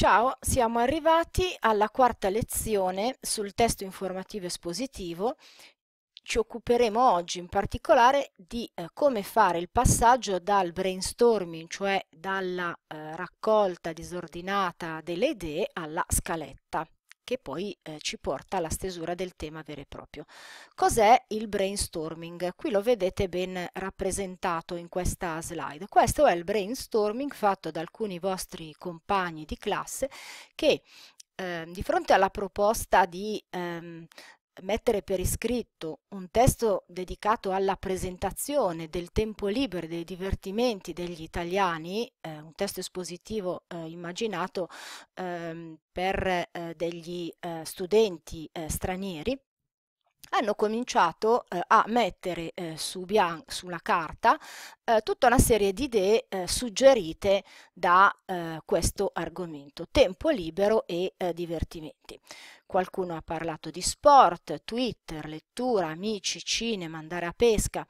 Ciao, siamo arrivati alla quarta lezione sul testo informativo espositivo. Ci occuperemo oggi in particolare di eh, come fare il passaggio dal brainstorming, cioè dalla eh, raccolta disordinata delle idee, alla scaletta che poi eh, ci porta alla stesura del tema vero e proprio. Cos'è il brainstorming? Qui lo vedete ben rappresentato in questa slide. Questo è il brainstorming fatto da alcuni vostri compagni di classe che eh, di fronte alla proposta di ehm, mettere per iscritto un testo dedicato alla presentazione del tempo libero, dei divertimenti degli italiani, eh, un testo espositivo eh, immaginato ehm, per eh, degli eh, studenti eh, stranieri, hanno cominciato eh, a mettere eh, su bian- sulla carta eh, tutta una serie di idee eh, suggerite da eh, questo argomento, tempo libero e eh, divertimenti. Qualcuno ha parlato di sport, Twitter, lettura, amici, cinema, andare a pesca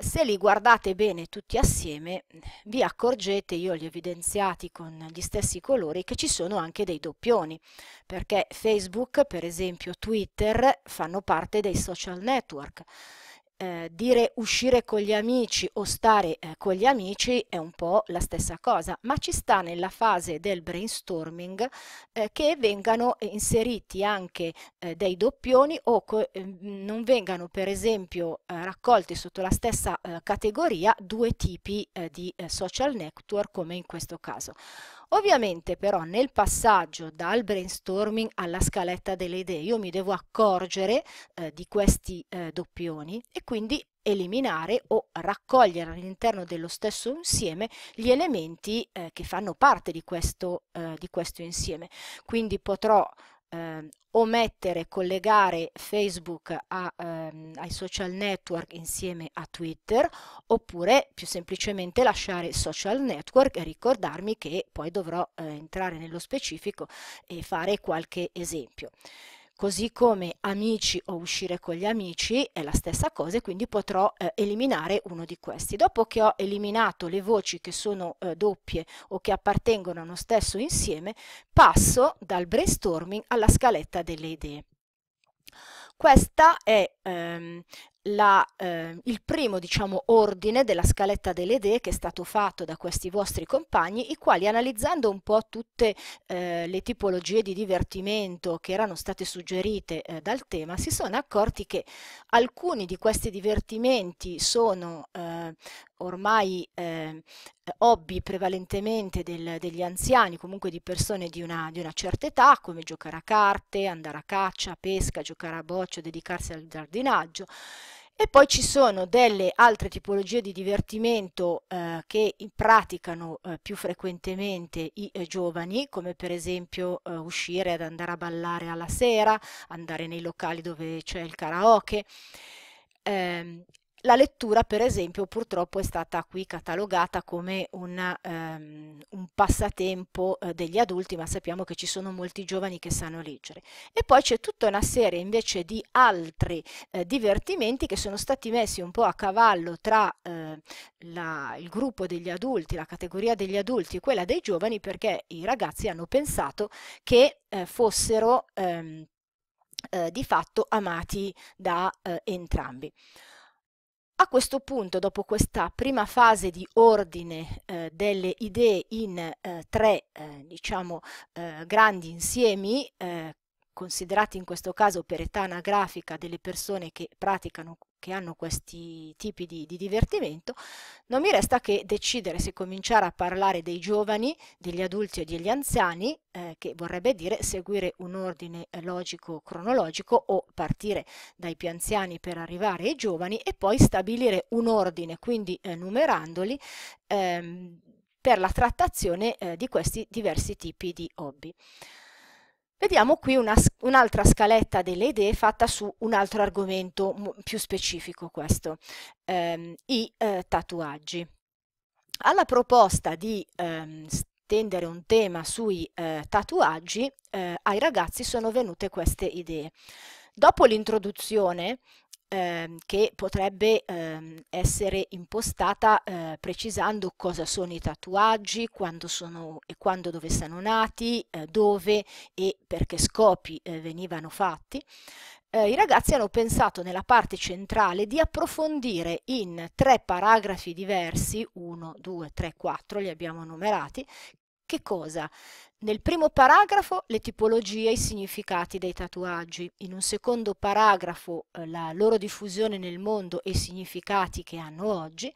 se li guardate bene tutti assieme vi accorgete, io li ho evidenziati con gli stessi colori, che ci sono anche dei doppioni, perché Facebook, per esempio Twitter, fanno parte dei social network. Eh, dire uscire con gli amici o stare eh, con gli amici è un po' la stessa cosa, ma ci sta nella fase del brainstorming eh, che vengano inseriti anche eh, dei doppioni o co- eh, non vengano per esempio raccolti sotto la stessa categoria due tipi di social network come in questo caso. Ovviamente però nel passaggio dal brainstorming alla scaletta delle idee io mi devo accorgere eh, di questi eh, doppioni e quindi eliminare o raccogliere all'interno dello stesso insieme gli elementi eh, che fanno parte di questo, eh, di questo, insieme. Quindi potrò eh, omettere collegare Facebook a, ehm, ai social network insieme a Twitter oppure più semplicemente lasciare social network e ricordarmi che poi dovrò eh, entrare nello specifico e fare qualche esempio così come amici o uscire con gli amici è la stessa cosa e quindi potrò eh, eliminare uno di questi. Dopo che ho eliminato le voci che sono eh, doppie o che appartengono a uno stesso insieme, passo dal brainstorming alla scaletta delle idee. Questa è ehm, la, eh, il primo diciamo, ordine della scaletta delle idee che è stato fatto da questi vostri compagni, i quali analizzando un po' tutte eh, le tipologie di divertimento che erano state suggerite eh, dal tema, si sono accorti che alcuni di questi divertimenti sono eh, ormai eh, hobby prevalentemente del, degli anziani, comunque di persone di una, di una, certa età, come giocare a carte, andare a caccia, pesca, giocare a boccio, dedicarsi al giardinaggio. E poi ci sono delle altre tipologie di divertimento eh, che praticano eh, più frequentemente i eh, giovani, come per esempio eh, uscire ad andare a ballare alla sera, andare nei locali dove c'è il karaoke. Ehm, la lettura, per esempio, purtroppo è stata qui catalogata come una, um, ehm, un passatempo uh, degli adulti, ma sappiamo che ci sono molti giovani che sanno leggere. E poi c'è tutta una serie invece di altri uh, divertimenti che sono stati messi un po' a cavallo tra uh, la, il gruppo degli adulti, la categoria degli adulti e quella dei giovani, perché i ragazzi hanno pensato che fossero um, di fatto amati da entrambi. A questo punto, dopo questa prima fase di ordine eh, delle idee in eh, tre eh, diciamo, eh, grandi insiemi, eh, considerati in questo caso per età anagrafica delle persone che praticano, che hanno questi tipi di, di, divertimento, non mi resta che decidere se cominciare a parlare dei giovani, degli adulti e degli anziani, eh, che vorrebbe dire seguire un ordine eh, logico cronologico o partire dai più anziani per arrivare ai giovani e poi stabilire un ordine, quindi eh, numerandoli, ehm, per la trattazione eh, di questi diversi tipi di hobby. Vediamo qui una, un'altra scaletta delle idee fatta su un altro argomento più specifico questo, ehm, i eh, tatuaggi. Alla proposta di ehm, stendere un tema sui eh, tatuaggi, eh, ai ragazzi sono venute queste idee. Dopo l'introduzione Ehm, che potrebbe ehm, essere impostata eh, precisando cosa sono i tatuaggi, quando sono e quando dove sono nati, eh, dove e per che scopi eh, venivano fatti. Eh, I ragazzi hanno pensato nella parte centrale di approfondire in tre paragrafi diversi, 1, 2, 3, 4, li abbiamo numerati, che cosa? Nel primo paragrafo le tipologie e i significati dei tatuaggi, in un secondo paragrafo eh, la loro diffusione nel mondo e i significati che hanno oggi,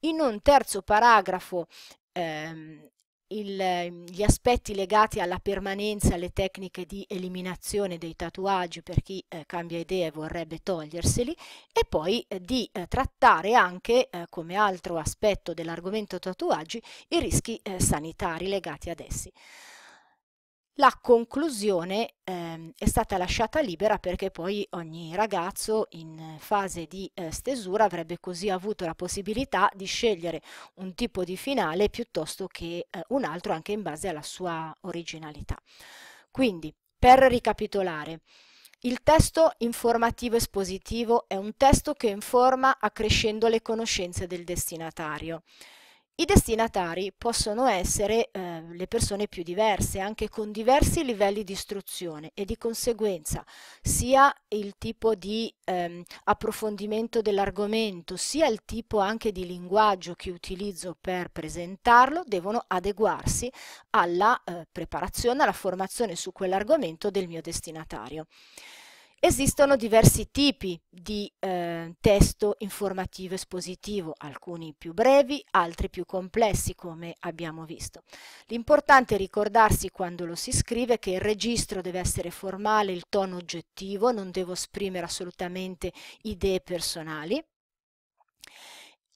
in un terzo paragrafo ehm, il, ehm, gli aspetti legati alla permanenza, alle tecniche di eliminazione dei tatuaggi per chi eh, cambia idea e vorrebbe toglierseli e poi eh, di eh, trattare anche eh, come altro aspetto dell'argomento tatuaggi i rischi eh, sanitari legati ad essi. La conclusione eh, è stata lasciata libera perché poi ogni ragazzo in fase di eh, stesura avrebbe così avuto la possibilità di scegliere un tipo di finale piuttosto che eh, un altro anche in base alla sua originalità. Quindi, per ricapitolare, il testo informativo espositivo è un testo che informa accrescendo le conoscenze del destinatario. I destinatari possono essere eh, le persone più diverse, anche con diversi livelli di istruzione e di conseguenza sia il tipo di ehm, approfondimento dell'argomento, sia il tipo anche di linguaggio che utilizzo per presentarlo, devono adeguarsi alla eh, preparazione, alla formazione su quell'argomento del mio destinatario. Esistono diversi tipi di eh, testo informativo espositivo, alcuni più brevi, altri più complessi come abbiamo visto. L'importante è ricordarsi quando lo si scrive che il registro deve essere formale, il tono oggettivo, non devo esprimere assolutamente idee personali.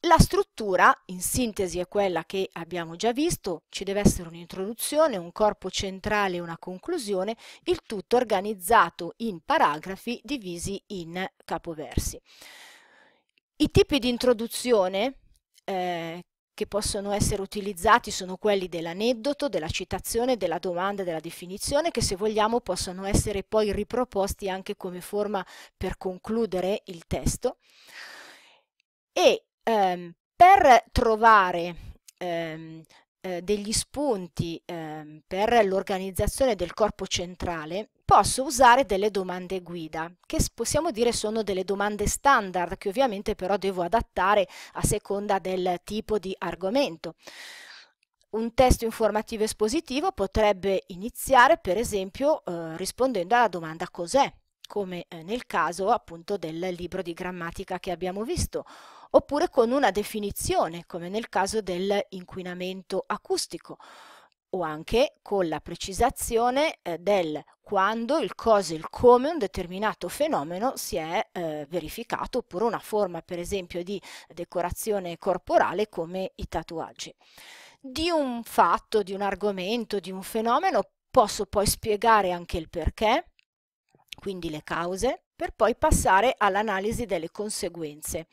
La struttura, in sintesi, è quella che abbiamo già visto, ci deve essere un'introduzione, un corpo centrale e una conclusione, il tutto organizzato in paragrafi divisi in capoversi. I tipi di introduzione eh, che possono essere utilizzati sono quelli dell'aneddoto, della citazione, della domanda, della definizione, che se vogliamo possono essere poi riproposti anche come forma per concludere il testo. E ehm, per trovare ehm, eh, degli spunti ehm, per l'organizzazione del corpo centrale, posso usare delle domande guida, che possiamo dire sono delle domande standard, che ovviamente però devo adattare a seconda del tipo di argomento. Un testo informativo espositivo potrebbe iniziare, per esempio, eh, rispondendo alla domanda cos'è come eh, nel caso appunto del libro di grammatica che abbiamo visto, oppure con una definizione, come nel caso dell'inquinamento acustico, o anche con la precisazione eh, del quando, il cosa e il come un determinato fenomeno si è eh, verificato, oppure una forma per esempio di decorazione corporale come i tatuaggi. Di un fatto, di un argomento, di un fenomeno posso poi spiegare anche il perché, quindi le cause, per poi passare all'analisi delle conseguenze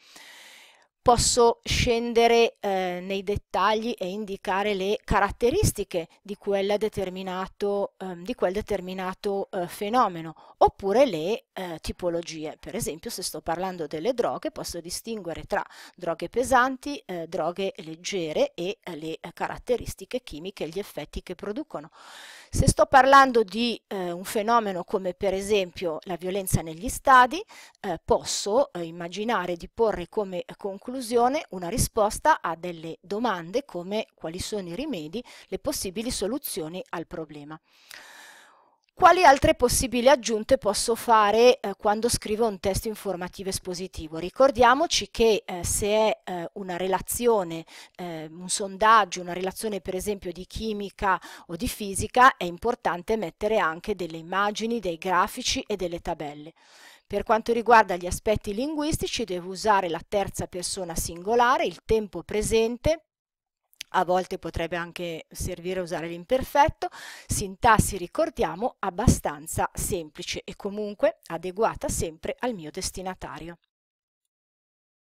posso scendere eh, nei dettagli e indicare le caratteristiche di, quel determinato, eh, di quel determinato eh, fenomeno oppure le eh, tipologie. Per esempio se sto parlando delle droghe posso distinguere tra droghe pesanti, eh, droghe leggere e eh, le caratteristiche chimiche e gli effetti che producono. Se sto parlando di un fenomeno come per esempio la violenza negli stadi posso immaginare di porre come conclusione conclusione una risposta a delle domande come quali sono i rimedi, le possibili soluzioni al problema. Quali altre possibili aggiunte posso fare eh, quando scrivo un testo informativo espositivo? Ricordiamoci che eh, se è eh, una relazione, eh, un sondaggio, una relazione per esempio di chimica o di fisica, è importante mettere anche delle immagini, dei grafici e delle tabelle. Per quanto riguarda gli aspetti linguistici devo usare la terza persona singolare, il tempo presente, a volte potrebbe anche servire a usare l'imperfetto, sintassi ricordiamo abbastanza semplice e comunque adeguata sempre al mio destinatario.